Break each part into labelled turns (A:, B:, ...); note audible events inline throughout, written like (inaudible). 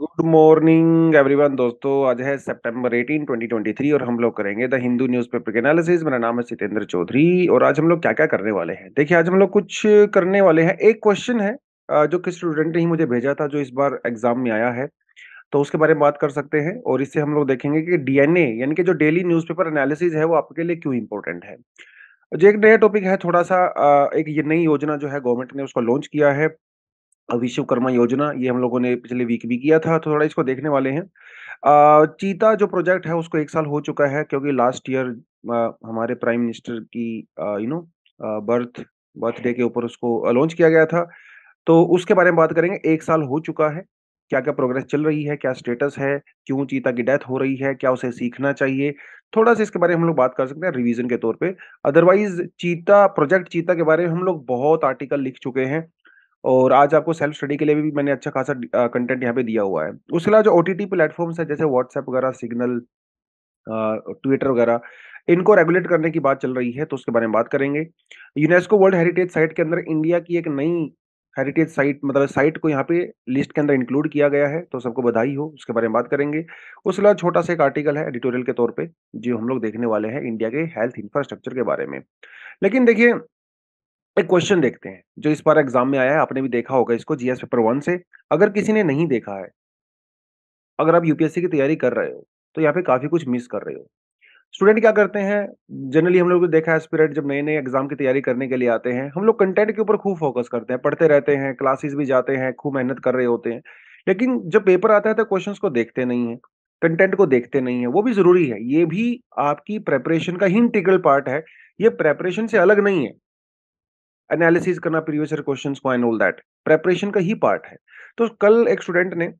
A: Good morning everyone दोस्तों आज है सितंबर 18 2023 और हम लोग करेंगे द हिंदू न्यूज़पेपर के एनालिसिस मेरा नाम है सितेंद्र चौधरी और आज हम लोग क्या क्या करने वाले हैं देखिए आज हम लोग कुछ करने वाले हैं एक क्वेश्चन है जो कि स्टूडेंट ने ही मुझे भेजा था जो इस बार एग्जाम में आया है तो उसके बारे में बात कर सकते हैं और इससे हम लोग देखेंगे कि डीएनए यानी कि जो डेली न्यूज़पेपर एनालिसिस है वो आपके लिए क्यों इंपॉर्टेंट है जो एक नया टॉपिक है थोड़ा सा एक ये नई योजना जो है गवर्नमेंट ने उसको लॉन्च किया है विश्वकर्मा योजना ये हम लोगों ने पिछले वीक भी किया था तो थोड़ा इसको देखने वाले हैं चीता जो प्रोजेक्ट है उसको एक साल हो चुका है क्योंकि लास्ट ईयर हमारे प्राइम मिनिस्टर की यू नो बर्थ बर्थडे के ऊपर उसको लॉन्च किया गया था तो उसके बारे में बात करेंगे एक साल हो चुका है क्या क्या प्रोग्रेस चल रही है क्या स्टेटस है क्यों चीता की डेथ हो रही है क्या उसे सीखना चाहिए थोड़ा सा इसके बारे में हम लोग बात कर सकते हैं रिवीजन के तौर पे अदरवाइज चीता प्रोजेक्ट चीता के बारे में हम लोग बहुत आर्टिकल लिख चुके हैं और आज आपको सेल्फ स्टडी के लिए भी मैंने अच्छा खासा कंटेंट यहाँ पे दिया हुआ है उसके अलावा जो ओ टी प्लेटफॉर्म्स है जैसे व्हाट्सएप वगैरह सिग्नल ट्विटर वगैरह इनको रेगुलेट करने की बात चल रही है तो उसके बारे में बात करेंगे यूनेस्को वर्ल्ड हेरिटेज साइट के अंदर इंडिया की एक नई हेरिटेज साइट मतलब साइट को यहाँ पे लिस्ट के अंदर इंक्लूड किया गया है तो सबको बधाई हो उसके बारे में बात करेंगे उसके अलावा छोटा सा एक आर्टिकल है एडिटोरियल के तौर पे जो हम लोग देखने वाले हैं इंडिया के हेल्थ इंफ्रास्ट्रक्चर के बारे में लेकिन देखिए एक क्वेश्चन देखते हैं जो इस बार एग्जाम में आया है आपने भी देखा होगा इसको जीएस पेपर वन से अगर किसी ने नहीं देखा है अगर आप यूपीएससी की तैयारी कर रहे हो तो यहाँ पे काफी कुछ मिस कर रहे हो स्टूडेंट क्या करते हैं जनरली हम लोग ने देखा है स्पिरिट जब नए नए एग्जाम की तैयारी करने के लिए आते हैं हम लोग कंटेंट के ऊपर खूब फोकस करते हैं पढ़ते रहते हैं क्लासेस भी जाते हैं खूब मेहनत कर रहे होते हैं लेकिन जब पेपर आता है तो क्वेश्चन को देखते नहीं है कंटेंट को देखते नहीं है वो भी जरूरी है ये भी आपकी प्रेपरेशन का ही इंटीग्रल पार्ट है ये प्रेपरेशन से अलग नहीं है एनालिसिस करना प्रीवियस ईयर को एंड ऑल दैट प्रेपरेशन का ही पार्ट है तो कल एक स्टूडेंट ने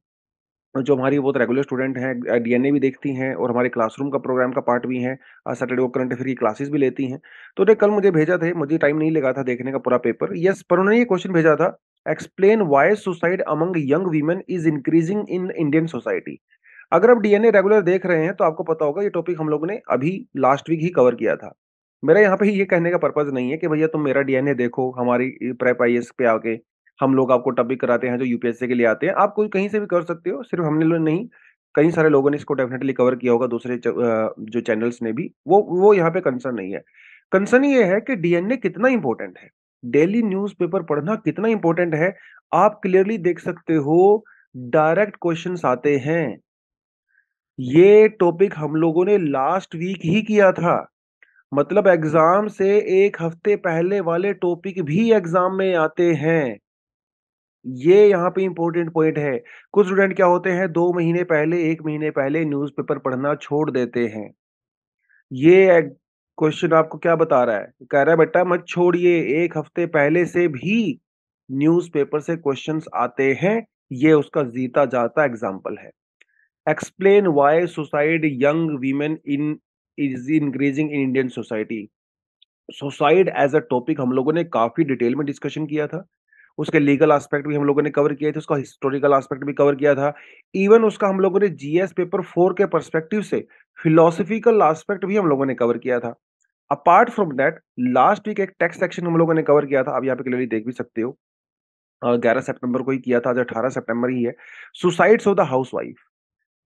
A: जो हमारी बहुत रेगुलर स्टूडेंट हैं डीएनए भी देखती हैं और हमारे क्लासरूम का प्रोग्राम का पार्ट भी हैं सैटरडे को करंट अफेयर की क्लासेस भी लेती हैं तो उन्हें कल मुझे भेजा थे मुझे टाइम नहीं लगा था देखने का पूरा पेपर यस पर उन्होंने ये क्वेश्चन भेजा था explain why suicide among young women is increasing in Indian society अगर आप डीएनए रेगुलर देख रहे हैं तो आपको पता होगा ये टॉपिक हम लोगों ने अभी लास्ट वीक ही कवर किया था मेरा यहाँ पे ये कहने का पर्पज नहीं है कि भैया तुम मेरा डीएनए देखो हमारी प्रेप आई पे आके हम लोग आपको टॉपिक भी कराते हैं जो यूपीएससी के लिए आते हैं आप कोई कहीं से भी कर सकते हो सिर्फ हमने लोग नहीं कई सारे लोगों ने इसको डेफिनेटली कवर किया होगा दूसरे जो चैनल्स ने भी वो वो यहाँ पे कंसर्न नहीं है कंसर्न ये है कि डीएनए कितना इंपॉर्टेंट है डेली न्यूज़पेपर पढ़ना कितना इंपॉर्टेंट है आप क्लियरली देख सकते हो डायरेक्ट क्वेश्चन आते हैं ये टॉपिक हम लोगों ने लास्ट वीक ही किया था मतलब हम्म। एग्जाम से एक हफ्ते पहले वाले टॉपिक भी एग्जाम में आते हैं ये यहाँ पे इंपॉर्टेंट पॉइंट है कुछ स्टूडेंट क्या होते हैं दो महीने पहले एक महीने पहले न्यूज़पेपर पढ़ना छोड़ देते हैं ये क्वेश्चन आपको क्या बता रहा है कह रहा है बेटा मत छोड़िए एक हफ्ते पहले से भी न्यूज़पेपर से क्वेश्चंस आते हैं ये उसका जीता जाता एग्जाम्पल है explain why suicide young women in is increasing in Indian society suicide as a topic हम लोगों ने काफी डिटेल में डिस्कशन किया था उसके लीगल एस्पेक्ट भी हम लोगों ने कवर किया था उसका हिस्टोरिकल एस्पेक्ट भी कवर किया था इवन उसका हम लोगों ने जीएस पेपर फोर के परस्पेक्टिव से फिलोसफिकल एस्पेक्ट भी हम लोगों ने कवर किया था apart from that last week एक टेक्स्ट सेक्शन हम लोगों ने कवर किया था आप यहाँ पे क्लियरली देख भी सकते हो ग्यारह सेप्टेम्बर को ही किया था आज अठारह सेप्टेम्बर ही है suicides of the housewife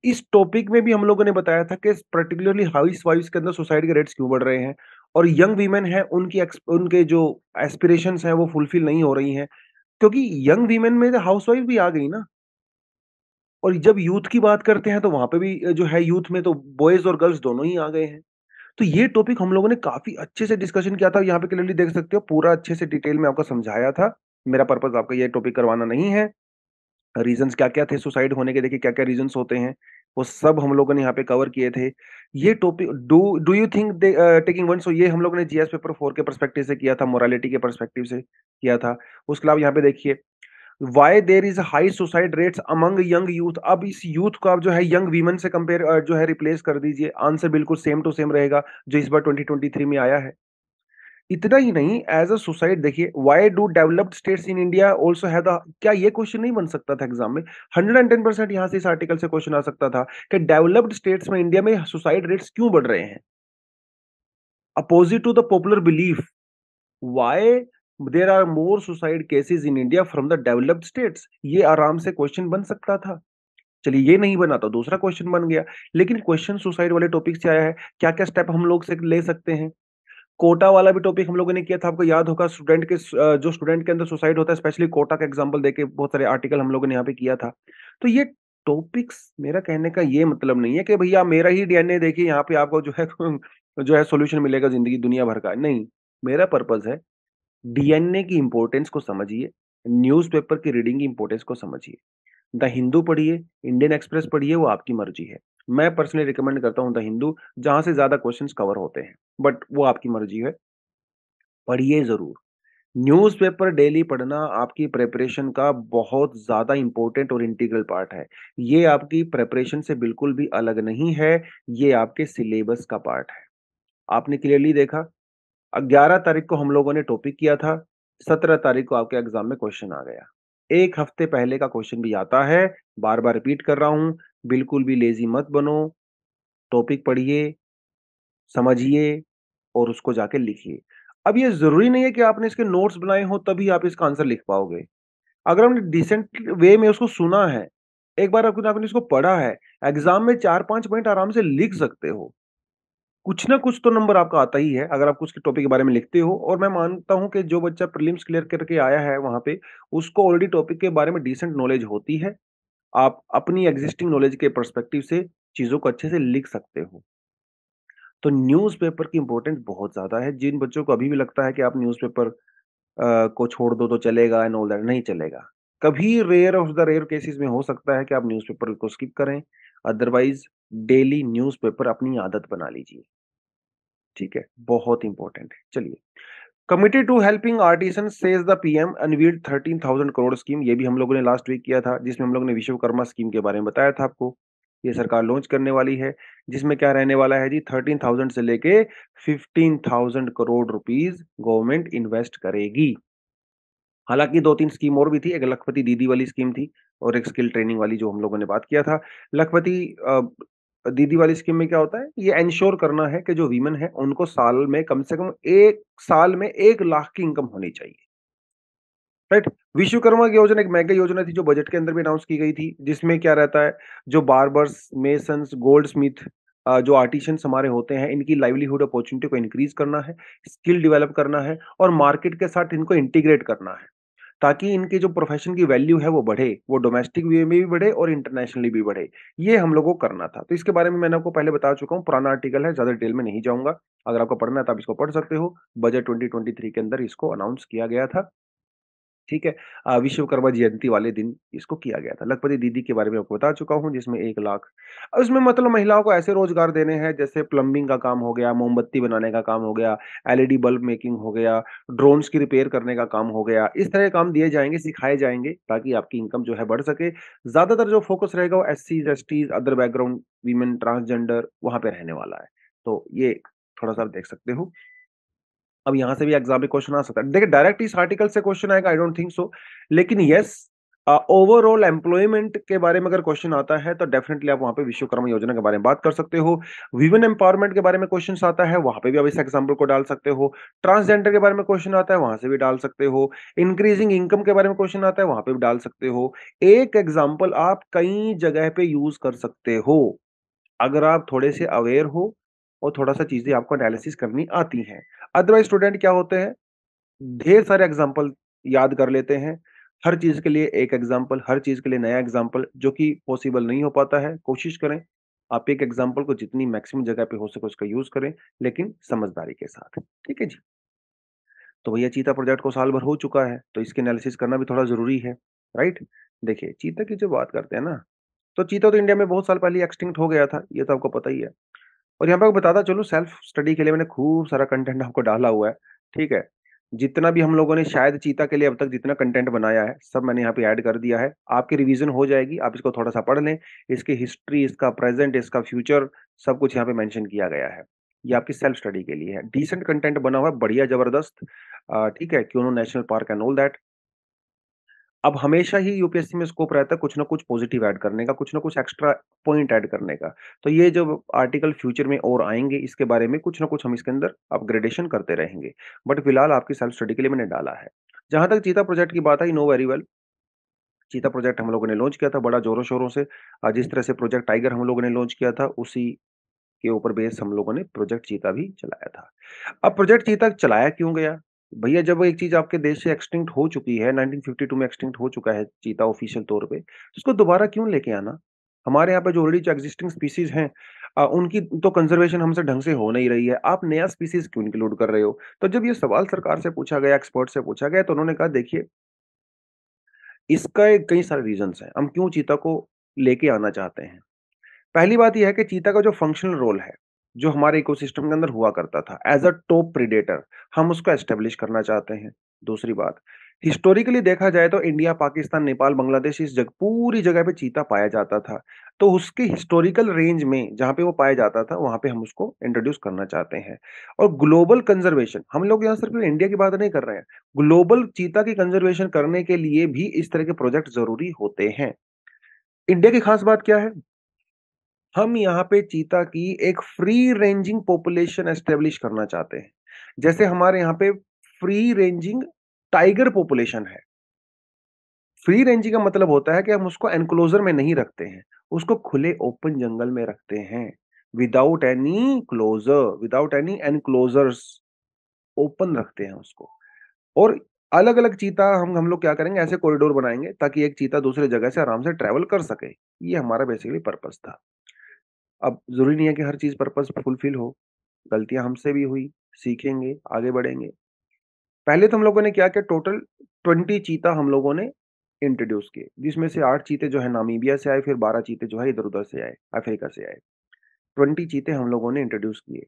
A: इस टॉपिक में भी हम लोगों ने बताया था कि पर्टिकुलरली हाउस वाइफ के अंदर सुसाइड के रेट्स क्यों बढ़ रहे हैं और यंग वीमेन है उनकी उनके जो एस्पिरेशन है वो फुलफिल नहीं हो रही है क्योंकि यंग वीमेन में हाउस तो वाइफ भी आ गई ना और जब यूथ की बात करते हैं तो वहां पे भी जो है यूथ में तो बॉयज और गर्ल्स दोनों ही आ गए हैं तो ये टॉपिक हम लोगों ने काफी अच्छे से डिस्कशन किया था यहाँ पे क्लियरली देख सकते हो पूरा अच्छे से डिटेल में आपको समझाया था मेरा पर्पज आपका ये टॉपिक करवाना नहीं है रीजंस क्या क्या थे सुसाइड होने के देखिए क्या क्या रीजंस होते हैं वो सब हम लोगों ने यहाँ पे कवर किए थे ये topic do do you think taking one so ये हम लोगों ने जीएस पेपर फोर के परस्पेक्टिव से किया था मोरालिटी के परस्पेक्टिव से किया था उसके अलावा यहाँ पे देखिए why there is high suicide rates among young youth अब इस यूथ को आप जो है यंग वीमन से कंपेयर जो है रिप्लेस कर दीजिए आंसर बिल्कुल सेम टू सेम रहेगा जो इस बार 2023 में आया है इतना ही नहीं एज अ सोसाइटी देखिए why do developed states in India also है क्या ये क्वेश्चन नहीं बन सकता था एग्जाम में हंड्रेड एंड टेन परसेंट यहाँ से इस आर्टिकल से क्वेश्चन आ सकता था कि डेवलप्ड स्टेट्स में इंडिया में सुसाइड रेट्स क्यों बढ़ रहे हैं opposite to the popular belief why there are more suicide cases in India from the developed states ये आराम से क्वेश्चन बन सकता था चलिए ये नहीं बना तो दूसरा क्वेश्चन बन गया लेकिन क्वेश्चन सुसाइड वाले टॉपिक से आया है क्या क्या स्टेप हम लोग से ले सकते हैं कोटा वाला भी टॉपिक हम लोगों ने किया था आपको याद होगा स्टूडेंट के जो स्टूडेंट के अंदर सुसाइड होता है स्पेशली कोटा का एग्जाम्पल देके बहुत सारे आर्टिकल हम लोगों ने यहाँ पे किया था तो ये टॉपिक्स मेरा कहने का ये मतलब नहीं है कि भैया मेरा ही डीएनए देखिए यहाँ पे आपको जो है (laughs) जो है सोल्यूशन मिलेगा जिंदगी दुनिया भर का नहीं मेरा पर्पज है डीएनए की इंपॉर्टेंस को समझिए न्यूज़पेपर की रीडिंग की इंपॉर्टेंस को समझिए द हिंदू पढ़िए इंडियन एक्सप्रेस पढ़िए वो आपकी मर्जी है मैं पर्सनली रिकमेंड करता हूं द हिंदू जहां से ज्यादा क्वेश्चन कवर होते हैं बट वो आपकी मर्जी है पढ़िए जरूर न्यूज़पेपर डेली पढ़ना आपकी प्रेपरेशन का बहुत ज़्यादा इंपॉर्टेंट और इंटीग्रल पार्ट है ये आपकी प्रेपरेशन से बिल्कुल भी अलग नहीं है ये आपके सिलेबस का पार्ट है आपने क्लियरली देखा 11 तारीख को हम लोगों ने टॉपिक किया था 17 तारीख को आपके एग्जाम में क्वेश्चन आ गया एक हफ्ते पहले का क्वेश्चन भी आता है बार बार रिपीट कर रहा हूं बिल्कुल भी लेजी मत बनो टॉपिक पढ़िए समझिए और उसको जाके लिखिए अब ये जरूरी नहीं है कि आपने इसके नोट्स बनाए हो तभी आप इसका आंसर लिख पाओगे अगर हमने डिसेंट वे में उसको सुना है एक बार आपने आपने इसको पढ़ा है एग्जाम में चार पांच पॉइंट आराम से लिख सकते हो कुछ ना कुछ तो नंबर आपका आता ही है अगर आप उसके टॉपिक के बारे में लिखते हो और मैं मानता हूं कि जो बच्चा प्रीलिम्स क्लियर करके आया है वहां पे उसको ऑलरेडी टॉपिक के बारे में डिसेंट नॉलेज होती है आप अपनी एग्जिस्टिंग नॉलेज के परस्पेक्टिव से चीज़ों को अच्छे से लिख सकते हो तो न्यूज की इंपॉर्टेंस बहुत ज़्यादा है जिन बच्चों को अभी भी लगता है कि आप न्यूज को छोड़ दो तो चलेगा एंड ऑल दैट नहीं चलेगा कभी rare of the rare cases में हो सकता है कि आप न्यूज़पेपर को स्किप करें अदरवाइज डेली न्यूज़पेपर अपनी आदत बना लीजिए ठीक है बहुत इंपॉर्टेंट है चलिए committed to helping artisan says the PM unveiled thousand crore scheme ये भी हम लोगों ने लास्ट वीक किया था जिसमें हम लोगों ने विश्वकर्मा स्कीम के बारे में बताया था आपको ये सरकार लॉन्च करने वाली है जिसमें क्या रहने वाला है जी थर्टीन थाउजेंड से लेके fifteen thousand crore rupees government invest करेगी हालांकि दो तीन स्कीम और भी थी एक लखपति दीदी वाली स्कीम थी और एक स्किल ट्रेनिंग वाली जो हम लोगों ने बात किया था लखपति दीदी वाली स्कीम में क्या होता है ये इंश्योर करना है कि जो वीमेन है उनको साल में कम से कम एक साल में एक लाख की इनकम होनी चाहिए राइट विश्वकर्मा की योजना एक मेगा योजना थी जो बजट के अंदर भी अनाउंस की गई थी जिसमें क्या रहता है जो बार्बर्स मेसन गोल्ड स्मिथ जो आर्टिशंस हमारे होते हैं इनकी लाइवलीहुड अपॉर्चुनिटी को इंक्रीज करना है स्किल डेवलप करना है और मार्केट के साथ इनको इंटीग्रेट करना है ताकि इनके जो प्रोफेशन की वैल्यू है वो बढ़े वो डोमेस्टिक वे में भी बढ़े और इंटरनेशनली भी बढ़े ये हम लोगों को करना था तो इसके बारे में मैंने आपको पहले बता चुका हूँ पुराना आर्टिकल है ज्यादा डिटेल में नहीं जाऊंगा अगर आपको पढ़ना है तो आप इसको पढ़ सकते हो बजट ट्वेंटी के अंदर इसको अनाउंस किया गया था ठीक है विश्वकर्मा जयंती वाले दिन इसको किया गया था। लखपति दीदी के बारे में आपको बता चुका हूं जिसमें एक लाख उसमें इसमें मतलब महिलाओं को ऐसे रोज़गार देने हैं जैसे प्लम्बिंग का काम हो गया, मोमबत्ती बनाने का काम हो गया, एलईडी बल्ब मेकिंग हो गया, ड्रोन्स की रिपेयर करने का काम हो गया। इस तरह के काम दिए जाएंगे सिखाए जाएंगे ताकि आपकी इनकम जो है बढ़ सके। ज़्यादातर जो फ़ोकस रहेगा वो एससीज़, STs, other background women, transgender वहां पे रहने वाला है। तो ये थोड़ा-सा देख सकते हो। अब यहां से भी एग्जाम में क्वेश्चन आ सकता है देखिए डायरेक्ट इस आर्टिकल से क्वेश्चन आएगा आई डोंट थिंक सो लेकिन यस ओवरऑल एम्प्लॉयमेंट के बारे में अगर क्वेश्चन आता है तो डेफिनेटली आप वहां पे विश्वकर्मा योजना के बारे में बात कर सकते हो विमेन एम्पावरमेंट के बारे में क्वेश्चन आता है वहां पे भी आप इस एग्जाम्पल को डाल सकते हो ट्रांसजेंडर के बारे में क्वेश्चन आता है वहां से भी डाल सकते हो इंक्रीजिंग इनकम के बारे में क्वेश्चन आता है वहां पर भी डाल सकते हो एक एग्जाम्पल आप कई जगह पे यूज कर सकते हो अगर आप थोड़े से अवेयर हो और थोड़ा सा चीजें आपको एनालिसिस करनी आती हैं अदरवाइज स्टूडेंट क्या होते हैं ढेर सारे एग्जाम्पल याद कर लेते हैं हर चीज हम्म। के लिए एक एग्जाम्पल हर चीज के लिए नया एग्जाम्पल जो कि पॉसिबल नहीं हो पाता है कोशिश करें आप एक एग्जाम्पल को जितनी मैक्सिमम जगह पे हो सके उसका यूज करें लेकिन समझदारी के साथ ठीक है जी तो भैया चीता प्रोजेक्ट को साल भर हो चुका है तो इसके एनालिसिस करना भी थोड़ा जरूरी है राइट देखिए चीता की जो बात करते हैं ना तो चीता तो इंडिया में बहुत साल पहले एक्सटिंक्ट हो गया था ये तो आपको पता ही है और यहाँ पे आपको बताता चलो सेल्फ स्टडी के लिए मैंने खूब सारा कंटेंट आपको डाला हुआ है ठीक है जितना भी हम लोगों ने शायद चीता के लिए अब तक जितना कंटेंट बनाया है सब मैंने यहाँ पे ऐड कर दिया है आपकी रिवीजन हो जाएगी आप इसको थोड़ा सा पढ़ लें इसकी हिस्ट्री इसका प्रेजेंट इसका फ्यूचर सब कुछ यहाँ पे मेंशन किया गया है ये आपकी सेल्फ स्टडी के लिए है डिसेंट कंटेंट बना हुआ है बढ़िया जबरदस्त ठीक है क्यों national park and all that अब हमेशा ही यूपीएससी में स्कोप रहता है कुछ ना कुछ पॉजिटिव ऐड करने का, कुछ ना कुछ एक्स्ट्रा पॉइंट ऐड करने का। तो ये जब आर्टिकल फ्यूचर में और आएंगे इसके बारे में कुछ ना कुछ हम इसके अंदर अपग्रेडेशन करते रहेंगे। बट फिलहाल आपकी सेल्फ स्टडी के लिए मैंने डाला है। जहां तक चीता प्रोजेक्ट की बात आई नो वेरी वेल। चीता प्रोजेक्ट हम लोगों ने लॉन्च किया था बड़ा ज़ोरों-शोरों से। जिस तरह से प्रोजेक्ट टाइगर हम लोगों ने लॉन्च किया था उसी के ऊपर बेस हम लोगों ने प्रोजेक्ट चीता भी चलाया था। अब प्रोजेक्ट चीता चलाया क्यों गया? भैया जब एक चीज आपके देश से एक्सटिंक्ट हो चुकी है 1952 में एक्सटिंक्ट हो चुका है चीता ऑफिशियल तौर पे तो इसको उसको दोबारा क्यों लेके आना हमारे यहाँ पे जो ऑलरेडी एग्जिस्टिंग स्पीसीज हैं उनकी तो कंजर्वेशन हमसे ढंग से हो नहीं रही है आप नया स्पीसीज क्यों इंक्लूड कर रहे हो तो जब ये सवाल सरकार से पूछा गया एक्सपर्ट से पूछा गया तो उन्होंने कहा देखिए इसका कई सारे रीजन है हम क्यों चीता को लेके आना चाहते हैं पहली बात यह है कि चीता का जो फंक्शनल रोल है जो हमारे इकोसिस्टम के अंदर हुआ करता था एज अ टॉप प्रीडेटर हम उसको एस्टेब्लिश करना चाहते हैं दूसरी बात हिस्टोरिकली देखा जाए तो इंडिया पाकिस्तान नेपाल बांग्लादेश इस जगह पूरी जगह पे चीता पाया जाता था तो उसके हिस्टोरिकल रेंज में जहाँ पे वो पाया जाता था वहाँ पे हम उसको इंट्रोड्यूस करना चाहते हैं और ग्लोबल कंजर्वेशन हम लोग यहाँ सिर्फ इंडिया की बात नहीं कर रहे हैं ग्लोबल चीता की कंजर्वेशन करने के लिए भी इस तरह के प्रोजेक्ट जरूरी होते हैं इंडिया की खास बात क्या है हम यहाँ पे चीता की एक फ्री रेंजिंग पॉपुलेशन एस्टेब्लिश करना चाहते हैं जैसे हमारे यहाँ पे फ्री रेंजिंग टाइगर पॉपुलेशन है फ्री रेंजिंग का मतलब होता है कि हम उसको एनक्लोजर में नहीं रखते हैं उसको खुले ओपन जंगल में रखते हैं without any closure without any enclosures open रखते हैं उसको और अलग अलग चीता हम हम लोग क्या करेंगे ऐसे कॉरिडोर बनाएंगे ताकि एक चीता दूसरे जगह से आराम से ट्रेवल कर सके ये हमारा बेसिकली पर्पज था अब ज़रूरी नहीं है कि हर चीज़ पर्पज फुलफिल हो, गलतियां हमसे भी हुई, सीखेंगे, आगे बढ़ेंगे। पहले तो हम लोगों ने क्या किया टोटल ट्वेंटी चीता हम लोगों ने इंट्रोड्यूस किए, जिसमें से आठ चीते जो है नामीबिया से आए, फिर बारह चीते जो है इधर-उधर से आए, अफ्रीका से आए। ट्वेंटी चीते हम लोगों ने इंट्रोड्यूस किए।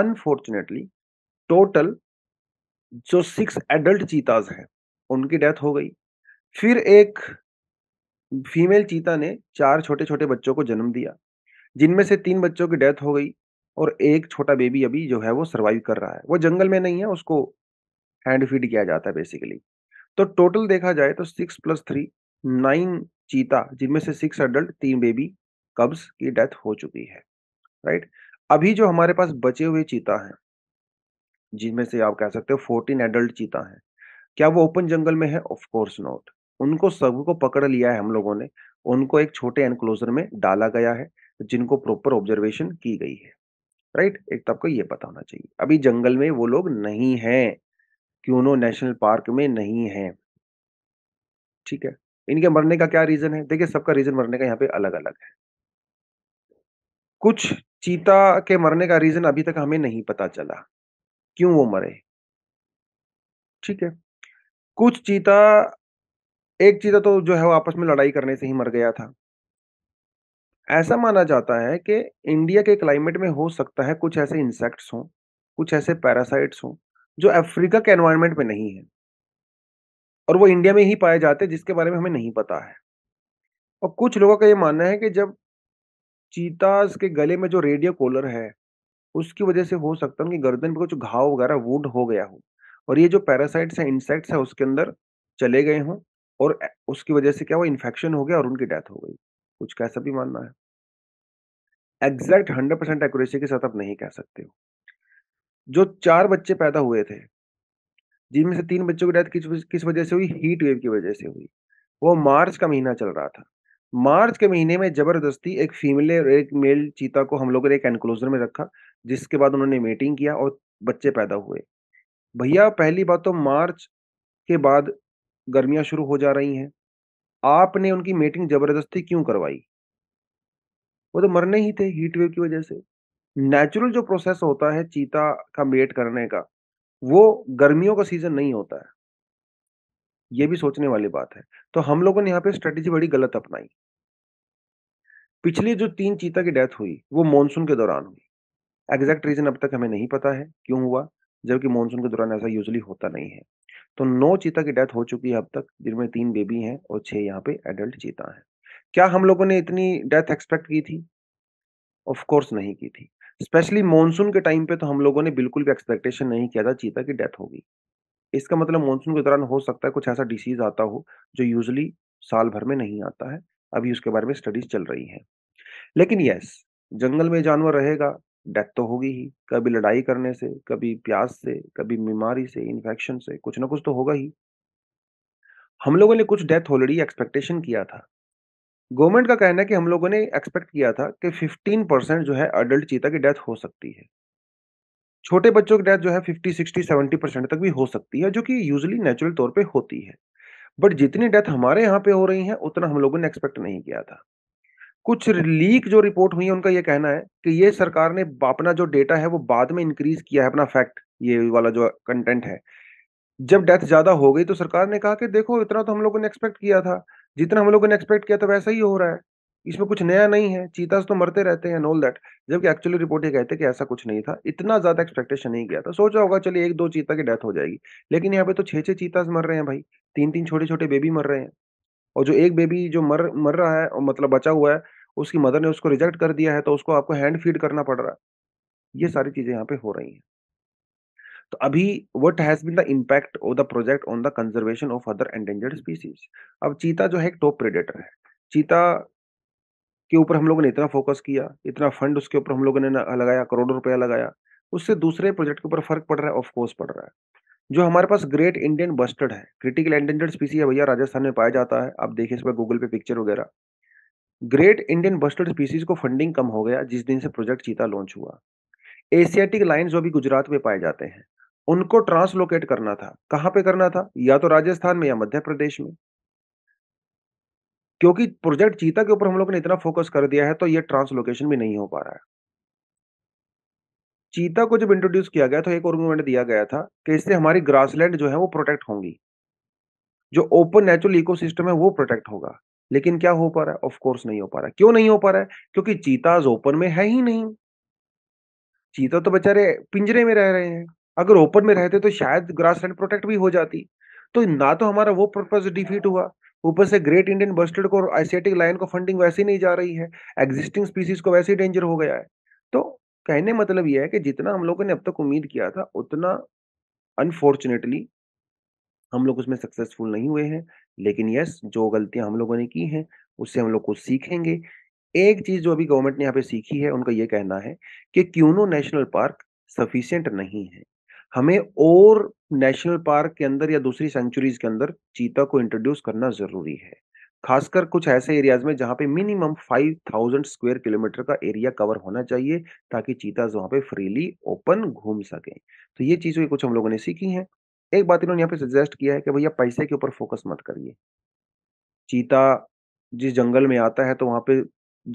A: अनफॉर्चुनेटली टोटल जो सिक्स एडल्ट चीताज़ हैं, उनकी डेथ हो गई। फिर एक फीमेल चीता ने चार छोटे-छोटे बच्चों को जन्म दिया। जिनमें से तीन बच्चों की डेथ हो गई और एक छोटा बेबी अभी जो है वो सर्वाइव कर रहा है। वो जंगल में नहीं है उसको हैंड फीड किया जाता है बेसिकली। तो टोटल देखा जाए तो सिक्स प्लस थ्री नाइन चीता जिनमें से सिक्स अडल्ट तीन बेबी कब्स की डेथ हो चुकी है। राइट? अभी जो हमारे पास बचे हुए चीता हैं, जिनमें से आप कह सकते हो फोर्टीन एडल्ट चीता हैं। क्या वो ओपन जंगल में है? Of course not. उनको सबको पकड़ लिया है हम लोगों ने। उनको एक छोटे एनक्लोज़र में डाला गया है। जिनको प्रॉपर ऑब्जर्वेशन की गई है राइट एक तो आपको ये पता होना चाहिए अभी जंगल में वो लोग नहीं हैं नो नेशनल पार्क में नहीं है ठीक है इनके मरने का क्या रीजन है देखिए सबका रीजन मरने का यहाँ पे अलग अलग है कुछ चीता के मरने का रीजन अभी तक हमें नहीं पता चला क्यों वो मरे ठीक है कुछ चीता एक चीता तो जो है वो आपस में लड़ाई करने से ही मर गया था ऐसा माना जाता है कि इंडिया के क्लाइमेट में हो सकता है कुछ ऐसे इंसेक्ट्स हों कुछ ऐसे पैरासाइट्स हों जो अफ्रीका के एनवायरमेंट में नहीं है और वो इंडिया में ही पाए जाते हैं जिसके बारे में हमें नहीं पता है और कुछ लोगों का ये मानना है कि जब चीताज के गले में जो रेडियो कॉलर है उसकी वजह से हो सकता है उनकी गर्दन पर कुछ घाव वगैरह वुड हो गया हो और ये जो पैरासाइट्स हैं इंसेक्ट्स हैं उसके अंदर चले गए हों और उसकी वजह से क्या वो इन्फेक्शन हो गया और उनकी डेथ हो गई कुछ कैसा भी मानना है एग्जैक्ट हंड्रेड परसेंट एक्यूरेसी के साथ आप नहीं कह सकते हो जो चार बच्चे पैदा हुए थे जिनमें से तीन बच्चों की डेथ किस किस वजह से हुई हीट वेव की वजह से हुई वो मार्च का महीना चल रहा था मार्च के महीने में जबरदस्ती एक फीमेल और एक मेल चीता को हम लोगों ने एक एनक्लोजर में रखा जिसके बाद उन्होंने मेटिंग किया और बच्चे पैदा हुए भैया पहली बात तो मार्च के बाद गर्मियां शुरू हो जा रही हैं आपने उनकी मीटिंग जबरदस्ती क्यों करवाई वो तो मरने ही थे हीट वेव की वजह से नेचुरल जो प्रोसेस होता है चीता का मेट करने का वो गर्मियों का सीजन नहीं होता है ये भी सोचने वाली बात है तो हम लोगों ने यहाँ पे स्ट्रेटेजी बड़ी गलत अपनाई पिछली जो तीन चीता की डेथ हुई वो मानसून के दौरान हुई एग्जैक्ट रीजन अब तक हमें नहीं पता है क्यों हुआ जबकि मानसून के दौरान ऐसा यूजली होता नहीं है तो नौ चीता की डेथ हो चुकी है अब तक जिनमें तीन बेबी हैं और छह यहाँ पे एडल्ट चीता हैं। क्या हम लोगों ने इतनी डेथ एक्सपेक्ट की थी? ऑफ कोर्स नहीं की थी। स्पेशली मानसून के टाइम पे तो हम लोगों ने बिल्कुल भी एक्सपेक्टेशन नहीं किया था चीता की डेथ होगी। इसका मतलब मानसून के दौरान हो सकता है कुछ ऐसा डिसीज़ आता हो जो यूजली साल भर में नहीं आता है, अभी उसके बारे में स्टडीज़ चल रही है लेकिन यस जंगल में जानवर रहेगा डेथ तो होगी ही, कभी लड़ाई करने से, कभी प्यास से, कभी बीमारी से, इन्फेक्शन से, कुछ ना कुछ तो होगा ही। हम लोगों ने कुछ डेथ ऑलरेडी एक्सपेक्टेशन किया था। गवर्नमेंट का कहना है कि हम लोगों ने एक्सपेक्ट किया था कि 15% जो है अडल्ट चीता की डेथ हो सकती है। छोटे बच्चों की डेथ जो है 50, 60, 70% तक भी हो सकती है, जो कि यूजुअली नेचुरल तौर पे होती है। बट जितनी डेथ हमारे यहाँ पे हो रही है, उतना हम लोगों ने एक्सपेक्ट नहीं किया था। कुछ लीक जो रिपोर्ट हुई है उनका ये कहना है कि ये सरकार ने अपना जो डेटा है वो बाद में इंक्रीज किया है अपना फैक्ट ये वाला जो कंटेंट है जब डेथ ज्यादा हो गई तो सरकार ने कहा कि देखो इतना तो हम लोगों ने एक्सपेक्ट किया था जितना हम लोगों ने एक्सपेक्ट किया था वैसा ही हो रहा है इसमें कुछ नया नहीं है चीता तो मरते रहते हैं नोल दैट जबकि एक्चुअली रिपोर्ट ये कहते कि ऐसा कुछ नहीं था इतना ज्यादा एक्सपेक्टेशन नहीं किया था सोचा होगा चलिए एक दो चीता की डेथ हो जाएगी लेकिन यहाँ पे तो छह छह चीता मर रहे हैं भाई तीन तीन छोटे छोटे बेबी मर रहे हैं और जो एक बेबी जो मर मर रहा है और मतलब बचा हुआ है, उसकी मदर ने उसको रिजेक्ट कर दिया है, तो उसको आपको हैंड फीड करना पड़ रहा है। ये सारी चीज़ें यहाँ पे हो रही हैं। तो अभी what has been the impact of the project on the conservation of other endangered species अब चीता जो है एक टॉप प्रेडेटर है। चीता के ऊपर हम लोगों ने इतना फोकस किया, इतना फंड उसके ऊपर हम लोगों ने लगाया, करोड़ों रुपया लगाया, उससे दूसरे प्रोजेक्ट के ऊपर फ़र्क पड़ रहा है, ऑफकोर्स पड़ रहा है। जो हमारे पास ग्रेट इंडियन बस्टर्ड है क्रिटिकल एंडेंजर्ड स्पीसी है भैया राजस्थान में पाया जाता है आप देखिए इस पर गूगल पे पिक्चर वगैरह ग्रेट इंडियन बस्टर्ड स्पीसीज को फंडिंग कम हो गया जिस दिन से प्रोजेक्ट चीता लॉन्च हुआ एशियाटिक लाइन जो अभी गुजरात में पाए जाते हैं उनको ट्रांसलोकेट करना था कहाँ पे करना था या तो राजस्थान में या मध्य प्रदेश में क्योंकि प्रोजेक्ट चीता के ऊपर हम लोग ने इतना फोकस कर दिया है तो ये ट्रांसलोकेशन भी नहीं हो पा रहा है चीता को जब इंट्रोड्यूस किया गया तो एक आर्गूमेंट दिया गया था कि इससे हमारी ग्रासलैंड जो है वो प्रोटेक्ट होंगी जो ओपन नेचुरल इकोसिस्टम है वो प्रोटेक्ट होगा लेकिन क्या हो पा रहा है ऑफकोर्स नहीं हो पा रहा है क्यों नहीं हो पा रहा है क्योंकि चीताज ओपन में है ही नहीं चीता तो बेचारे पिंजरे में रह रहे हैं अगर ओपन में रहते तो शायद ग्रासलैंड प्रोटेक्ट भी हो जाती तो ना तो हमारा वो पर्पज डिफीट हुआ ऊपर से ग्रेट इंडियन बस्टर्ड को और लाइन को फंडिंग वैसे ही नहीं जा रही है एग्जिस्टिंग स्पीसीज को वैसे ही डेंजर हो गया है तो कहने मतलब यह है कि जितना हम लोगों ने अब तक उम्मीद किया था उतना अनफॉर्चुनेटली हम लोग उसमें सक्सेसफुल नहीं हुए हैं लेकिन यस जो गलतियां हम लोगों ने की हैं उससे हम लोग कुछ सीखेंगे एक चीज जो अभी गवर्नमेंट ने यहाँ पे सीखी है उनका ये कहना है कि क्यूनो नेशनल पार्क सफिशियंट नहीं है हमें और नेशनल पार्क के अंदर या दूसरी सेंचुरीज के अंदर चीता को इंट्रोड्यूस करना जरूरी है खासकर कुछ ऐसे एरियाज़ में जहां पे मिनिमम 5000 स्क्वायर किलोमीटर का एरिया कवर होना चाहिए ताकि चीताज़ वहां पे फ्रीली ओपन घूम सके तो ये चीज़ें कुछ हम लोगों ने सीखी है एक बात इन्होंने यहाँ पे सजेस्ट किया है कि भैया पैसे के ऊपर फोकस मत करिए। चीता जिस जंगल में आता है तो वहां पे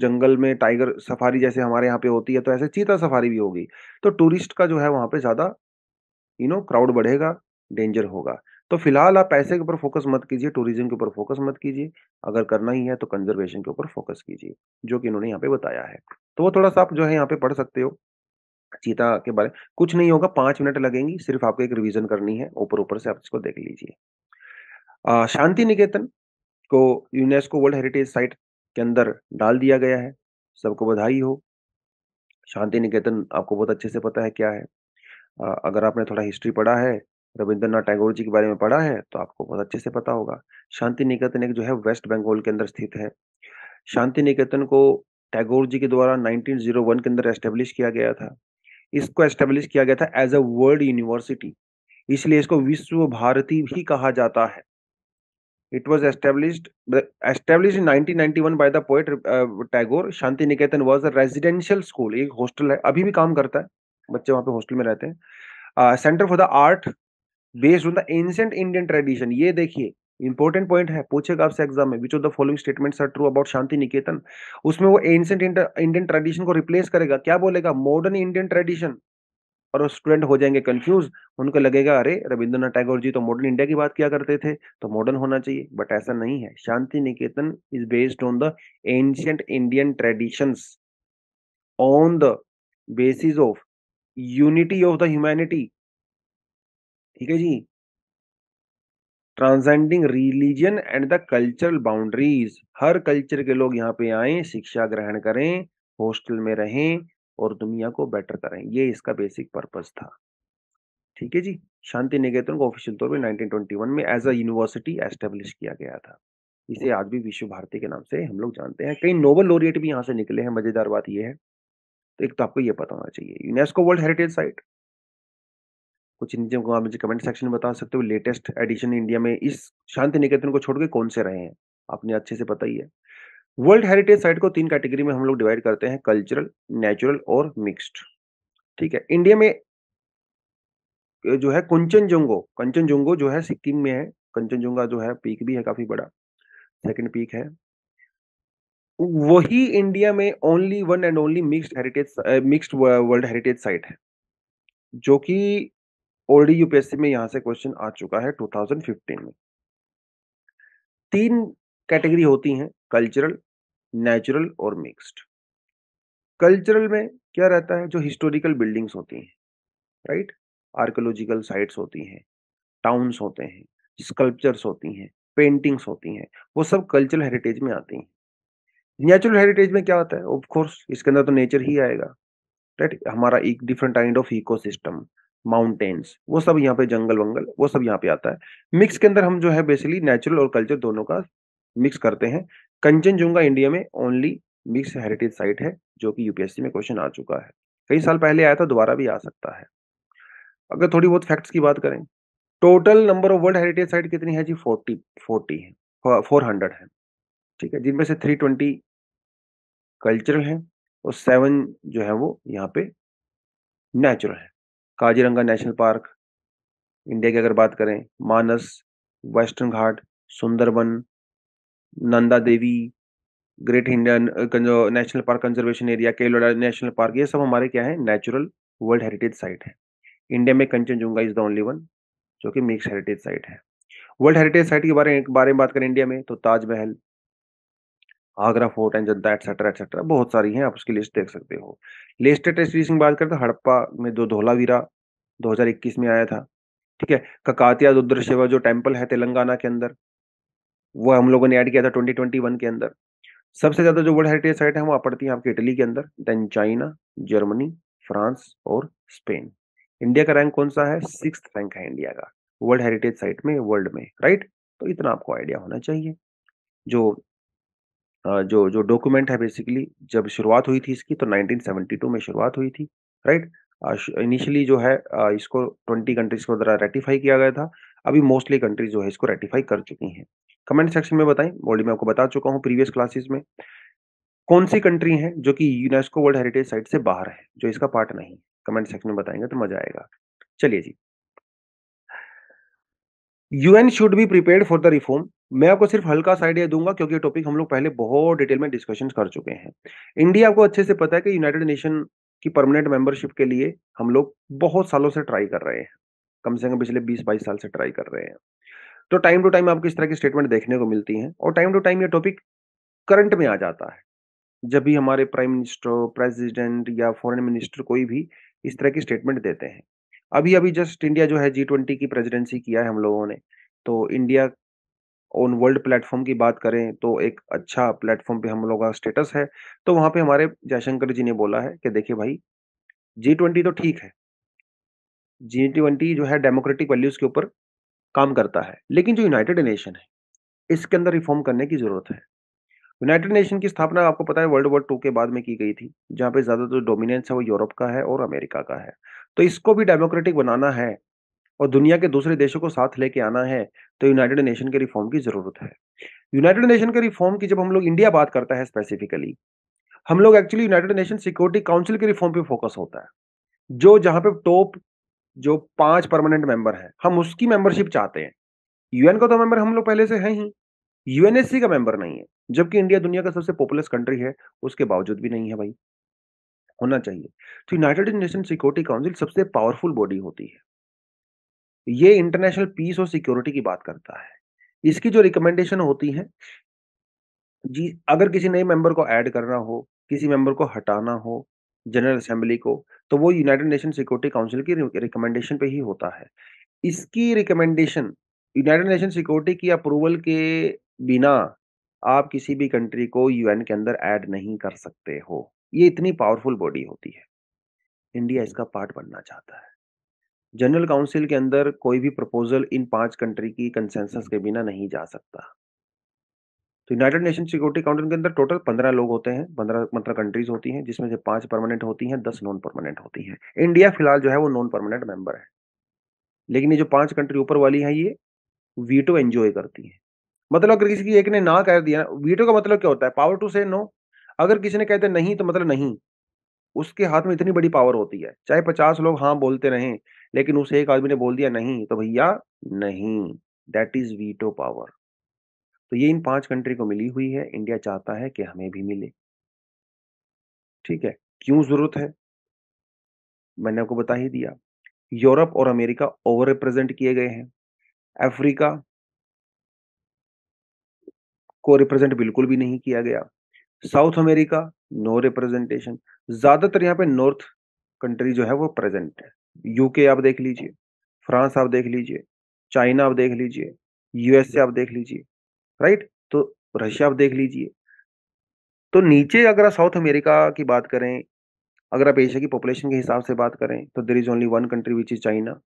A: जंगल में टाइगर सफारी जैसे हमारे यहाँ पे होती है तो ऐसे चीता सफारी भी होगी। तो टूरिस्ट का जो है वहां पे ज़्यादा यू नो क्राउड बढ़ेगा, डेंजर होगा। तो फिलहाल आप पैसे के ऊपर फोकस मत कीजिए टूरिज्म के ऊपर फोकस मत कीजिए अगर करना ही है तो कंजर्वेशन के ऊपर फोकस कीजिए जो कि इन्होंने यहाँ पे बताया है तो वो थोड़ा सा आप जो है यहाँ पे पढ़ सकते हो चीता के बारे कुछ नहीं होगा पांच मिनट लगेंगी सिर्फ आपको एक रिविजन करनी है ऊपर ऊपर से आप इसको देख लीजिए शांति निकेतन को यूनेस्को वर्ल्ड हेरिटेज साइट के अंदर डाल दिया गया है सबको बधाई हो शांति निकेतन आपको बहुत अच्छे से पता है क्या है अगर आपने थोड़ा हिस्ट्री पढ़ा है रविंद्रनाथ टैगोर जी के बारे में पढ़ा है तो आपको बहुत अच्छे से पता होगा शांति निकेतन एक जो है वेस्ट बंगाल के अंदर स्थित है शांति निकेतन को टैगोर जी के द्वारा 1901 के अंदर एस्टेब्लिश किया गया था इसको एस्टेब्लिश किया गया था एज अ वर्ल्ड यूनिवर्सिटी इसलिए इसको विश्व भारती भी कहा जाता है it was establish establish in by the poet Tagore Shantiniketan was a residential school एक हॉस्टल है अभी भी काम करता है बच्चे वहां पे हॉस्टल में रहते हैं centre for the art based on the ancient Indian tradition ये देखिए इंपॉर्टेंट पॉइंट है पूछेगा आपसे एग्जाम में which of the following statements are true about Shantiniketan उसमें वो एंशियंट इंडियन ट्रेडिशन को रिप्लेस करेगा क्या बोलेगा मॉडर्न इंडियन ट्रेडिशन और स्टूडेंट हो जाएंगे कंफ्यूज उनको लगेगा अरे रविंद्रनाथ टैगोर जी तो मॉडर्न इंडिया की बात किया करते थे तो मॉडर्न होना चाहिए बट ऐसा नहीं है Shantiniketan is based on the ancient Indian tradition on the basis of unity of the humanity ठीक है जी transcending religion and the cultural boundaries हर कल्चर के लोग यहाँ पे आए शिक्षा ग्रहण करें हॉस्टल में रहें और दुनिया को बेटर करें ये इसका बेसिक पर्पज था ठीक है जी शांति निकेतन को ऑफिशियल तौर पे 1921 में एज अ यूनिवर्सिटी एस्टेब्लिश किया गया था इसे आज भी विश्व भारती के नाम से हम लोग जानते हैं कई नोबल लोरिएट भी यहाँ से निकले हैं मजेदार बात यह है तो एक तो आपको ये पता होना चाहिए यूनेस्को वर्ल्ड हेरिटेज साइट कुछ नीचे को आप मुझे कमेंट सेक्शन में बता सकते हो लेटेस्ट एडिशन इंडिया में इस शांति निकेतन को छोड़ के कौन से रहे हैं आपने अच्छे से पता ही है वर्ल्ड हेरिटेज साइट को तीन कैटेगरी में हम लोग डिवाइड करते हैं कल्चरल नेचुरल और मिक्स्ड ठीक है इंडिया में जो है कंचनजोंगो जुंगो जो है सिक्किम में है कंचनजोंगा जो है पीक भी है काफी बड़ा सेकेंड पीक है वही इंडिया में only one and only mixed heritage mixed world heritage site है जो कि ऑलरेडी यूपीएससी में यहाँ से क्वेश्चन आ चुका है 2015 में तीन कैटेगरी होती हैं कल्चरल नेचुरल और मिक्स्ड कल्चरल में क्या रहता है जो हिस्टोरिकल बिल्डिंग्स होती हैं राइट आर्कोलॉजिकल साइट्स होती हैं टाउन्स होते हैं स्कल्पचर्स होती हैं पेंटिंग्स होती हैं वो सब कल्चरल हेरिटेज में आती हैं नेचुरल हेरिटेज में क्या होता है ऑफ कोर्स इसके अंदर तो नेचर ही आएगा राइट हमारा एक different kind of ecosystem mountains वो सब यहाँ पे जंगल वंगल वो सब यहाँ पे आता है मिक्स के अंदर हम जो है बेसिकली नेचुरल और कल्चर दोनों का मिक्स करते हैं कंचनजुंगा इंडिया में ओनली मिक्स हेरिटेज साइट है जो कि यूपीएससी में क्वेश्चन आ चुका है कई साल पहले आया था दोबारा भी आ सकता है अगर थोड़ी बहुत फैक्ट्स की बात करें total number of world heritage site कितनी है जी फोर्टी फोर्टी है फोर हंड्रेड है ठीक है जिनमें से थ्री ट्वेंटी कल्चरल है और सेवन जो है वो यहाँ पे नेचुरल है काजीरंगा नेशनल पार्क इंडिया की अगर बात करें Manas western Ghat Sundarban Nanda Devi great Indian national park conservation area Keoladeo national park ये सब हमारे क्या है नेचुरल वर्ल्ड हेरिटेज साइट है इंडिया में Kanchenjunga is the only one जो कि मिक्स हेरिटेज साइट है वर्ल्ड हेरिटेज साइट के बारे में बारे में बात करें इंडिया में तो ताजमहल आगरा फोर्ट एंड जनता एटसेट्रा एटसेट्रा बहुत सारी हैं आप उसकी लिस्ट देख सकते हो लेस्टेड सीरीज बात करते हैं तो हड़प्पा में जो धोलावीरा दो में आया था ठीक है ककातिया रुद्र शिवा जो टेम्पल है तेलंगाना के अंदर वो हम लोगों ने ऐड किया था 2021 के अंदर सबसे ज्यादा जो वर्ल्ड हेरिटेज साइट है वो पड़ती है आपके इटली के अंदर देन चाइना जर्मनी फ्रांस और स्पेन इंडिया का रैंक कौन सा है सिक्स रैंक है इंडिया का वर्ल्ड हेरिटेज साइट में वर्ल्ड में राइट तो इतना आपको आइडिया होना चाहिए जो जो जो डॉक्यूमेंट है बेसिकली जब शुरुआत हुई थी इसकी तो 1972 में शुरुआत हुई थी राइट इनिशियली जो है इसको 20 कंट्रीज को द्वारा रेटिफाई किया गया था अभी मोस्टली कंट्रीज जो है इसको रेटिफाई कर चुकी हैं कमेंट सेक्शन में बताएं ऑलरेडी मैं आपको बता चुका हूँ प्रीवियस क्लासेस में कौन सी कंट्री है जो कि यूनेस्को वर्ल्ड हेरिटेज साइट से बाहर है जो इसका पार्ट नहीं कमेंट सेक्शन में बताएंगे तो मजा आएगा चलिए जी UN should be prepared for the reform मैं आपको सिर्फ हल्का सा आइडिया दूंगा क्योंकि टॉपिक हम लोग पहले बहुत डिटेल में डिस्कशन कर चुके हैं इंडिया को अच्छे से पता है कि यूनाइटेड नेशन की परमानेंट मेंबरशिप के लिए हम लोग बहुत सालों से ट्राई कर रहे हैं कम से कम पिछले बीस बाईस साल से ट्राई कर रहे हैं तो टाइम टू टाइम आपको इस तरह की स्टेटमेंट देखने को मिलती है और टाइम टू टाइम ये टॉपिक करंट में आ जाता है जब भी हमारे प्राइम मिनिस्टर प्रेसिडेंट या फॉरेन मिनिस्टर कोई भी इस तरह की स्टेटमेंट देते हैं अभी अभी जस्ट इंडिया जो है जी ट्वेंटी की प्रेजिडेंसी किया है हम लोगों ने तो इंडिया ऑन वर्ल्ड प्लेटफॉर्म की बात करें तो एक अच्छा प्लेटफॉर्म पे हम लोग का स्टेटस है तो वहां पे हमारे जयशंकर जी ने बोला है कि देखिए भाई जी ट्वेंटी तो ठीक है जी ट्वेंटी जो है डेमोक्रेटिक वैल्यूज के ऊपर काम करता है लेकिन जो यूनाइटेड नेशन है इसके अंदर रिफॉर्म करने की जरूरत है यूनाइटेड नेशन की स्थापना आपको पता है वर्ल्ड वॉर टू के बाद में की गई थी जहाँ पे ज्यादा जो डोमिनेंस है वो यूरोप का है और अमेरिका का है तो इसको भी डेमोक्रेटिक बनाना है और दुनिया के दूसरे देशों को साथ लेके आना है तो यूनाइटेड नेशन के रिफॉर्म की जरूरत है यूनाइटेड नेशन के रिफॉर्म की जब हम लोग इंडिया बात करता है स्पेसिफिकली हम लोग actually United Nation Security Council के रिफॉर्म पे फोकस होता है जो जहां पे टॉप जो पांच परमानेंट मेंबर हैं हम उसकी मेंबरशिप चाहते हैं यूएन का तो मेंबर हम लोग पहले से हैं ही यूएनएससी का मेंबर नहीं है जबकि इंडिया दुनिया का सबसे पॉपुलर कंट्री है उसके बावजूद भी नहीं है भाई होना चाहिए तो यूनाइटेड नेशन सिक्योरिटी काउंसिल सबसे पावरफुल बॉडी होती है ये इंटरनेशनल पीस और सिक्योरिटी की बात करता है इसकी जो रिकमेंडेशन होती है जी अगर किसी नए मेंबर को ऐड करना हो किसी मेंबर को हटाना हो जनरल असेंबली को तो वो यूनाइटेड नेशन सिक्योरिटी काउंसिल की रिकमेंडेशन पे ही होता है इसकी रिकमेंडेशन यूनाइटेड नेशन सिक्योरिटी की अप्रूवल के बिना आप किसी भी कंट्री को यूएन के अंदर ऐड नहीं कर सकते हो ये इतनी पावरफुल बॉडी होती है इंडिया इसका पार्ट बनना चाहता है जनरल काउंसिल के अंदर कोई भी प्रपोजल इन पांच कंट्री की कंसेंसस के बिना नहीं जा सकता तो यूनाइटेड नेशन सिक्योरिटी काउंसिल के अंदर टोटल पंद्रह लोग होते हैं पंद्रह पंद्रह मतलब कंट्रीज होती हैं जिसमें से पांच परमानेंट होती हैं दस नॉन परमानेंट होती हैं इंडिया फिलहाल जो है वो नॉन परमानेंट मेंबर है लेकिन ये जो पांच कंट्री ऊपर वाली है ये वीटो एंजॉय करती है मतलब अगर किसी की एक ने ना कर दिया वीटो का मतलब क्या होता है पावर टू से नो अगर किसी ने कहते नहीं तो मतलब नहीं उसके हाथ में इतनी बड़ी पावर होती है चाहे पचास लोग हाँ बोलते रहे लेकिन उस एक आदमी ने बोल दिया नहीं तो भैया नहीं दैट इज वीटो पावर तो ये इन पांच कंट्री को मिली हुई है इंडिया चाहता है कि हमें भी मिले ठीक है क्यों जरूरत है मैंने आपको बता ही दिया यूरोप और अमेरिका ओवर रिप्रेजेंट किए गए हैं अफ्रीका को रिप्रेजेंट बिल्कुल भी नहीं किया गया साउथ अमेरिका नो रिप्रेजेंटेशन ज्यादातर यहाँ पे नॉर्थ कंट्री जो है वो प्रेजेंट है यूके आप देख लीजिए फ्रांस आप देख लीजिए चाइना आप देख लीजिए यूएसए आप देख लीजिए राइट तो रशिया आप देख लीजिए तो नीचे अगर आप साउथ अमेरिका की बात करें अगर आप एशिया की पॉपुलेशन के हिसाब से बात करें तो there is only one country which is China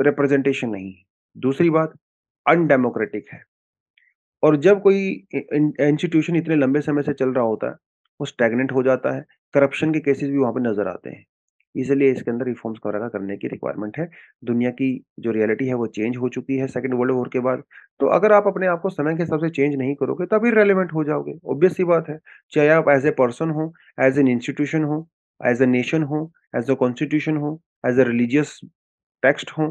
A: representation नहीं है दूसरी बात अनडेमोक्रेटिक है और जब कोई इंस्टीट्यूशन इतने लंबे समय से चल रहा होता है वो स्टेगनेंट हो जाता है करप्शन के केसेस भी वहाँ पर नजर आते हैं इसलिए इसके अंदर रिफॉर्म्स वगैरह करने की रिक्वायरमेंट है दुनिया की जो रियलिटी है वो चेंज हो चुकी है सेकेंड वर्ल्ड वॉर के बाद तो अगर आप अपने आप को समय के हिसाब से चेंज नहीं करोगे तभी रेलिवेंट हो जाओगे ऑब्वियस सी बात है चाहे आप एज ए पर्सन हो एज एन इंस्टीट्यूशन हो एज ए नेशन हो एज अ कॉन्स्टिट्यूशन हो एज ए रिलीजियस टेक्स्ट हो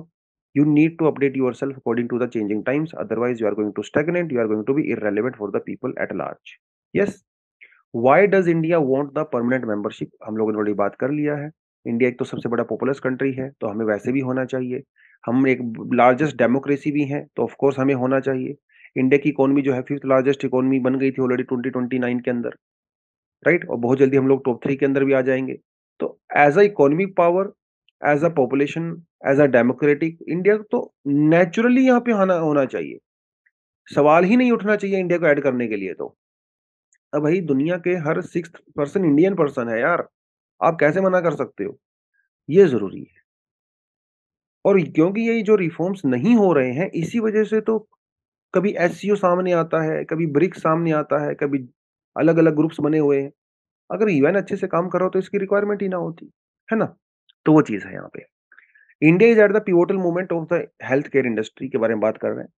A: you need to update yourself according to the changing times otherwise you are going to stagnant you are going to be irrelevant for the people at large yes why does india want the permanent membership hum log ने बड़ी बात कर लिया है India एक तो सबसे बड़ा पॉपुलस कंट्री है तो हमें वैसे भी होना चाहिए हम एक लार्जेस्ट डेमोक्रेसी भी हैं तो ऑफकोर्स हमें होना चाहिए इंडिया की इकोनॉमी जो है फिफ्थ लार्जेस्ट इकोनॉमी बन गई थी ऑलरेडी ट्वेंटी ट्वेंटी नाइन के right? राइट और बहुत जल्दी हम लोग टॉप थ्री के अंदर भी आ जाएंगे तो as a economic power as a population as a democratic India तो नेचुरली यहाँ पे आना होना चाहिए सवाल ही नहीं उठना चाहिए इंडिया को ऐड करने के लिए तो अब भाई दुनिया के हर सिक्स पर्सन इंडियन पर्सन है यार आप कैसे मना कर सकते हो ये जरूरी है और क्योंकि ये जो रिफॉर्म्स नहीं हो रहे हैं इसी वजह से तो कभी एस सामने आता है कभी ब्रिक्स सामने आता है कभी अलग अलग ग्रुप्स बने हुए हैं अगर यूएन अच्छे से काम कर रहा हो तो इसकी रिक्वायरमेंट ही ना होती है ना तो वो चीज़ है यहाँ पे India is at the pivotal movement of the health care industry के बारे में बात कर रहे हैं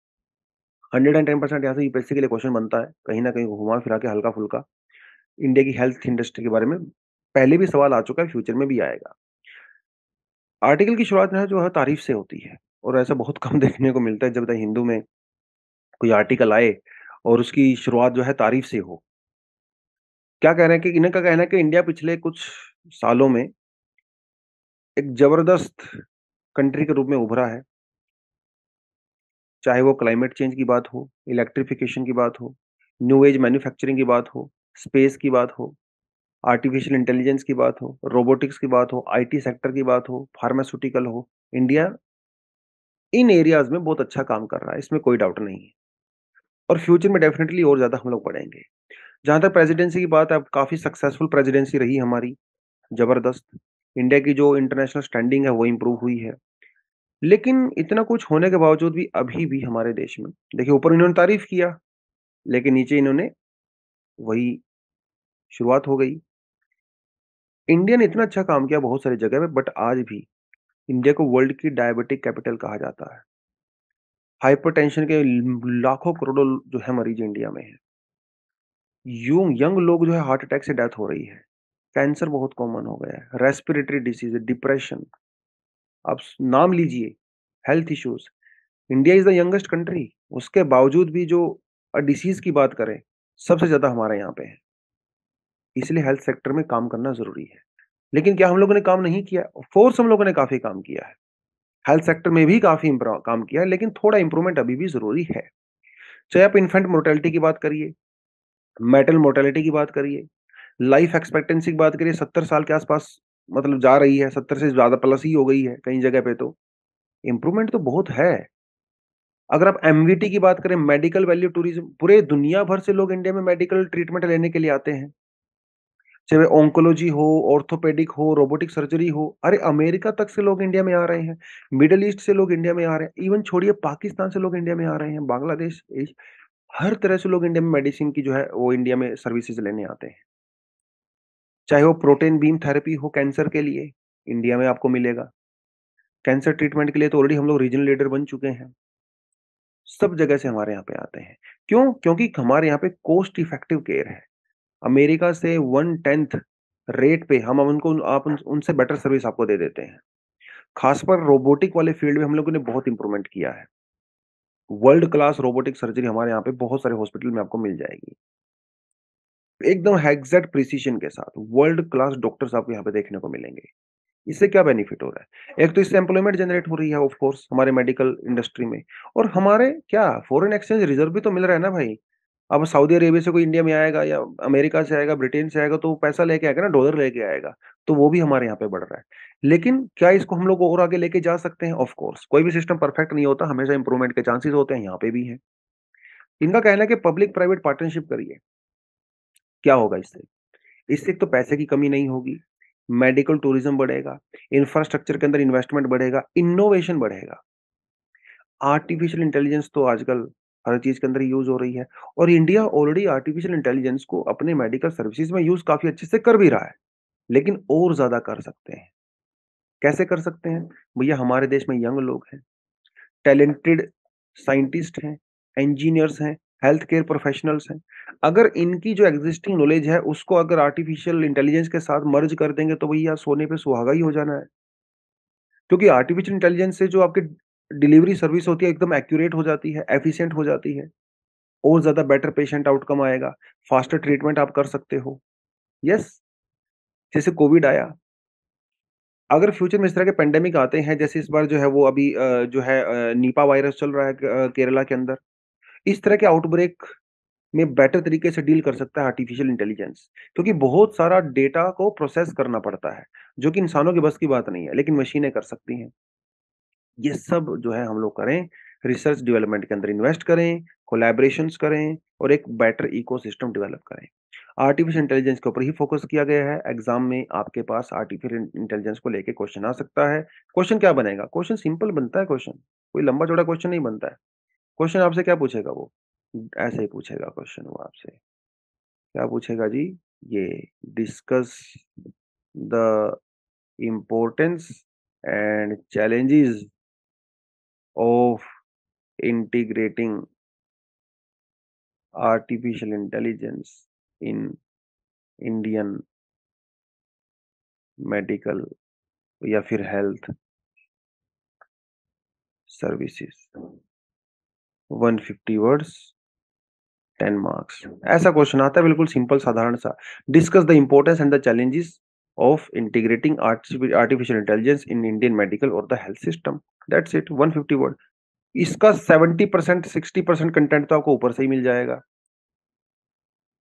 A: हंड्रेड एंड टेन परसेंट यहाँ से यूपीएससी के लिए क्वेश्चन बनता है कहीं ना कहीं घुमा फिरा के हल्का फुल्का इंडिया की हेल्थ इंडस्ट्री के बारे में पहले भी सवाल आ चुका है फ्यूचर में भी आएगा आर्टिकल की शुरुआत जो है तारीफ से होती है और ऐसा बहुत कम (laughs) देखने को मिलता है जब तक हिंदू में कोई आर्टिकल आए और उसकी शुरुआत जो है तारीफ से हो क्या कह रहे हैं कि इनका कहना है कि इंडिया पिछले कुछ सालों में एक ज़बरदस्त कंट्री के रूप में उभरा है। चाहे वो क्लाइमेट चेंज की बात हो, इलेक्ट्रिफिकेशन की बात हो, न्यू एज मैन्युफैक्चरिंग की बात हो, स्पेस की बात हो, आर्टिफिशियल इंटेलिजेंस की बात हो, रोबोटिक्स की बात हो, आईटी सेक्टर की बात हो, फार्मास्यूटिकल हो, इंडिया इन एरियाज़ में बहुत अच्छा काम कर रहा है, इसमें कोई डाउट नहीं है। और फ्यूचर में डेफ़िनेटली और ज़्यादा हम लोग बढ़ेंगे। जहाँ तक प्रेज़िडेंसी की बात है, अब काफ़ी सक्सेसफुल प्रेज़िडेंसी रही हमारी, ज़बरदस्त। इंडिया की जो इंटरनेशनल स्टैंडिंग है वो इम्प्रूव हुई है लेकिन इतना कुछ होने के बावजूद भी अभी भी हमारे देश में देखिए ऊपर इन्होंने तारीफ किया लेकिन नीचे इन्होंने वही शुरुआत हो गई इंडिया ने इतना अच्छा काम किया बहुत सारी जगह पे बट आज भी इंडिया को वर्ल्ड की डायबिटिक कैपिटल कहा जाता है हाइपरटेंशन के लाखों करोड़ों जो है मरीज इंडिया में है यंग लोग जो है हार्ट अटैक से डेथ हो रही है कैंसर बहुत कॉमन हो गया है रेस्पिरेटरी डिसीज डिप्रेशन आप नाम लीजिए health issues India is the youngest country उसके बावजूद भी जो डिसीज की बात करें सबसे ज्यादा हमारे यहाँ पे है इसलिए हेल्थ सेक्टर में काम करना जरूरी है लेकिन क्या हम लोगों ने काम नहीं किया फोर्स हम लोगों ने काफी काम किया है हेल्थ सेक्टर में भी काफी काम किया है लेकिन थोड़ा इंप्रूवमेंट अभी भी जरूरी है चाहे आप इन्फेंट मोर्टेलिटी की बात करिए मेटल मोर्टेलिटी की बात करिए लाइफ एक्सपेक्टेंसी की बात करें सत्तर साल के आसपास मतलब जा रही है सत्तर से ज्यादा प्लस ही हो गई है कई जगह पे तो इम्प्रूवमेंट तो बहुत है अगर आप एम की बात करें मेडिकल वैल्यू टूरिज्म पूरे दुनिया भर से लोग इंडिया में मेडिकल ट्रीटमेंट लेने के लिए आते हैं चाहे ओंकोलॉजी हो ऑर्थोपेडिक हो रोबोटिक सर्जरी हो अरे अमेरिका तक से लोग इंडिया में आ रहे हैं मिडल ईस्ट से लोग इंडिया में आ रहे हैं इवन छोड़िए पाकिस्तान से लोग इंडिया में आ रहे हैं बांग्लादेश हर तरह से लोग इंडिया में मेडिसिन की जो है वो इंडिया में सर्विसेज लेने आते हैं चाहे वो प्रोटीन बीम थेरेपी हो कैंसर के लिए इंडिया में आपको मिलेगा कैंसर ट्रीटमेंट के लिए तो ऑलरेडी हम लोग रीजनल लीडर बन चुके हैं सब जगह से हमारे यहाँ पे आते हैं क्यों क्योंकि हमारे यहाँ पे कॉस्ट इफेक्टिव केयर है अमेरिका से वन टेंथ रेट पे हम उनको आप उन, उनसे बेटर सर्विस आपको दे देते हैं खासकर रोबोटिक वाले फील्ड में हम लोगों ने बहुत इंप्रूवमेंट किया है वर्ल्ड क्लास रोबोटिक सर्जरी हमारे यहाँ पे बहुत सारे हॉस्पिटल में आपको मिल जाएगी एकदम एग्जैक्ट प्रिसीजन के साथ वर्ल्ड क्लास डॉक्टर आपको यहाँ पे देखने को मिलेंगे इससे क्या बेनिफिट हो रहा है एक तो इससे एम्प्लॉयमेंट जनरेट हो रही है ऑफ कोर्स हमारे मेडिकल इंडस्ट्री में और हमारे क्या फॉरेन एक्सचेंज रिजर्व भी तो मिल रहा है ना भाई अब सऊदी अरेबिया से कोई इंडिया में आएगा या अमेरिका से आएगा ब्रिटेन से आएगा तो वो पैसा लेके आएगा ना डॉलर लेके आएगा तो वो भी हमारे यहाँ पे बढ़ रहा है लेकिन क्या इसको हम लोग और आगे लेके जा सकते हैं ऑफ कोर्स कोई भी सिस्टम परफेक्ट नहीं होता हमेशा इंप्रूवमेंट के चांसेस होते हैं यहाँ पे भी है इनका कहना है कि पब्लिक प्राइवेट पार्टनरशिप करिए क्या होगा इससे इससे तो पैसे की कमी नहीं होगी मेडिकल टूरिज्म बढ़ेगा इंफ्रास्ट्रक्चर के अंदर इन्वेस्टमेंट बढ़ेगा इनोवेशन बढ़ेगा आर्टिफिशियल इंटेलिजेंस तो आजकल हर चीज के अंदर यूज हो रही है और इंडिया ऑलरेडी आर्टिफिशियल इंटेलिजेंस को अपने मेडिकल सर्विसेज में यूज काफी अच्छे से कर भी रहा है लेकिन और ज्यादा कर सकते हैं कैसे कर सकते हैं भैया हमारे देश में यंग लोग हैं टैलेंटेड साइंटिस्ट हैं इंजीनियर्स हैं हेल्थ केयर प्रोफेशनल्स हैं अगर इनकी जो एग्जिस्टिंग नॉलेज है उसको अगर आर्टिफिशियल इंटेलिजेंस के साथ मर्ज कर देंगे तो भैया सोने पे सुहागा ही हो जाना है क्योंकि आर्टिफिशियल इंटेलिजेंस से जो आपकी डिलीवरी सर्विस होती है एकदम एक्यूरेट हो जाती है एफिशिएंट हो जाती है और ज़्यादा बेटर पेशेंट आउटकम आएगा फास्टर ट्रीटमेंट आप कर सकते हो यस जैसे कोविड आया अगर फ्यूचर में इस तरह के पेंडेमिक आते हैं जैसे इस बार जो है वो अभी जो है नीपा वायरस चल रहा है केरला के अंदर इस तरह के आउटब्रेक में बेटर तरीके से डील कर सकता है आर्टिफिशियल इंटेलिजेंस क्योंकि बहुत सारा डेटा को प्रोसेस करना पड़ता है जो कि इंसानों के बस की बात नहीं है लेकिन मशीनें कर सकती हैं ये सब जो है हम लोग करें रिसर्च डेवलपमेंट के अंदर इन्वेस्ट करें कोलेब्रेशन करें और एक बेटर इको डेवलप करें आर्टिफिशियल इंटेलिजेंस के ऊपर ही फोकस किया गया है एग्जाम में आपके पास आर्टिफिशियल इंटेलिजेंस को लेकर क्वेश्चन आ सकता है क्वेश्चन क्या बनेगा क्वेश्चन सिंपल बनता है क्वेश्चन कोई लंबा चौड़ा क्वेश्चन नहीं बनता है क्वेश्चन आपसे क्या पूछेगा वो ऐसे ही पूछेगा क्वेश्चन वो आपसे क्या पूछेगा जी ये discuss the importance and challenges of integrating artificial intelligence in Indian medical या फिर हेल्थ सर्विसेज 150 वर्ड्स 10 मार्क्स ऐसा क्वेश्चन आता है बिल्कुल सिंपल साधारण सा discuss the importance and the challenges of integrating artificial intelligence in Indian medical और the health system that's it 150 word इसका 70 परसेंट सिक्सटी परसेंट कंटेंट तो आपको ऊपर से ही मिल जाएगा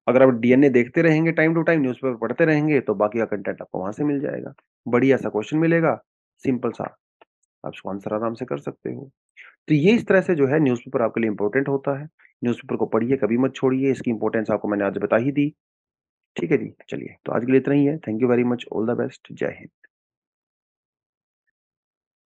A: अगर आप डीएनए देखते रहेंगे टाइम टू टाइम न्यूज़पेपर पढ़ते रहेंगे तो बाकी का कंटेंट आपको वहां से मिल जाएगा बढ़िया सा क्वेश्चन मिलेगा सिंपल सा आप आंसर आराम से कर सकते हो तो ये इस तरह से जो है न्यूज़पेपर आपके लिए इंपॉर्टेंट होता है। न्यूज़पेपर को पढ़िए, कभी मत छोड़िए, इसकी इंपॉर्टेंस आपको मैंने आज बता ही दी। ठीक है जी? चलिए, तो आज के लिए इतना ही है। Thank you very much, all the best, जय हिंद।